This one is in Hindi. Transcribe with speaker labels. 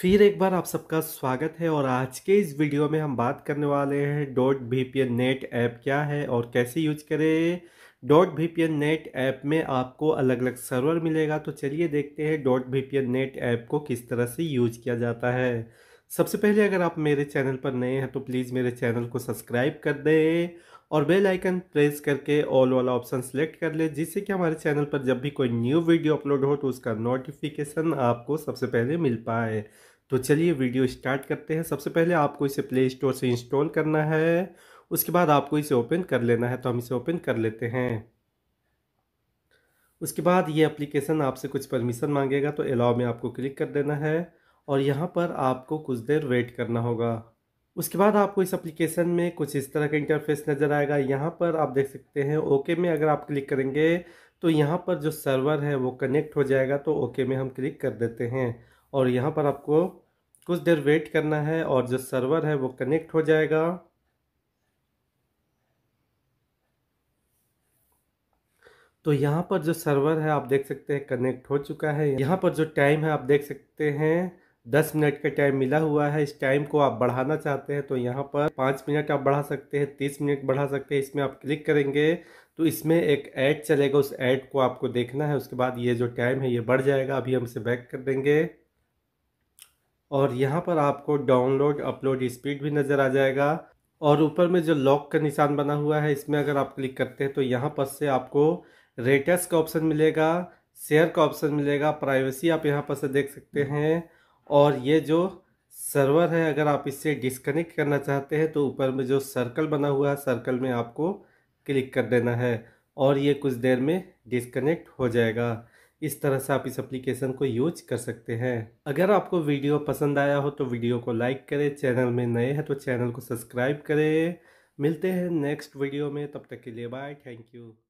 Speaker 1: फिर एक बार आप सबका स्वागत है और आज के इस वीडियो में हम बात करने वाले हैं dot V P N net app क्या है और कैसे यूज करें dot V P N net app में आपको अलग अलग सर्वर मिलेगा तो चलिए देखते हैं dot V P N net app को किस तरह से यूज किया जाता है सबसे पहले अगर आप मेरे चैनल पर नए हैं तो प्लीज़ मेरे चैनल को सब्सक्राइब कर दें और बेल आइकन प्रेस करके ऑल वाला ऑप्शन सेलेक्ट कर लें जिससे कि हमारे चैनल पर जब भी कोई न्यू वीडियो अपलोड हो तो उसका नोटिफिकेशन आपको सबसे पहले मिल पाए तो चलिए वीडियो स्टार्ट करते हैं सबसे पहले आपको इसे प्ले स्टोर से इंस्टॉल करना है उसके बाद आपको इसे ओपन कर लेना है तो हम इसे ओपन कर लेते हैं उसके बाद ये एप्लीकेशन आपसे कुछ परमिशन मांगेगा तो अलाव में आपको क्लिक कर देना है और यहाँ पर आपको कुछ देर वेट करना होगा उसके बाद आपको इस एप्लीकेशन में कुछ इस तरह का इंटरफेस नज़र आएगा यहाँ पर आप देख सकते हैं ओके में अगर आप क्लिक करेंगे तो यहाँ पर जो सर्वर है वो कनेक्ट हो जाएगा तो ओके में हम क्लिक कर देते हैं और यहाँ पर आपको कुछ देर वेट करना है और जो सर्वर है वो कनेक्ट हो जाएगा तो यहाँ पर जो सर्वर है आप देख सकते हैं कनेक्ट हो चुका है यहाँ पर जो टाइम है आप देख सकते हैं दस मिनट का टाइम मिला हुआ है इस टाइम को आप बढ़ाना चाहते हैं तो यहाँ पर पाँच मिनट आप बढ़ा सकते हैं तीस मिनट बढ़ा सकते हैं इसमें आप क्लिक करेंगे तो इसमें एक ऐड चलेगा उस ऐड को आपको देखना है उसके बाद ये जो टाइम है ये बढ़ जाएगा अभी हम इसे बैक कर देंगे और यहाँ पर आपको डाउनलोड अपलोड स्पीड भी नज़र आ जाएगा और ऊपर में जो लॉक का निशान बना हुआ है इसमें अगर आप क्लिक करते हैं तो यहाँ पर से आपको रेटस का ऑप्शन मिलेगा शेयर का ऑप्शन मिलेगा प्राइवेसी आप यहाँ पर से देख सकते हैं और ये जो सर्वर है अगर आप इससे डिस्कनेक्ट करना चाहते हैं तो ऊपर में जो सर्कल बना हुआ है सर्कल में आपको क्लिक कर देना है और ये कुछ देर में डिस्कनेक्ट हो जाएगा इस तरह से आप इस एप्लीकेशन को यूज कर सकते हैं अगर आपको वीडियो पसंद आया हो तो वीडियो को लाइक करें चैनल में नए हैं तो चैनल को सब्सक्राइब करें मिलते हैं नेक्स्ट वीडियो में तब तक के लिए बाय थैंक यू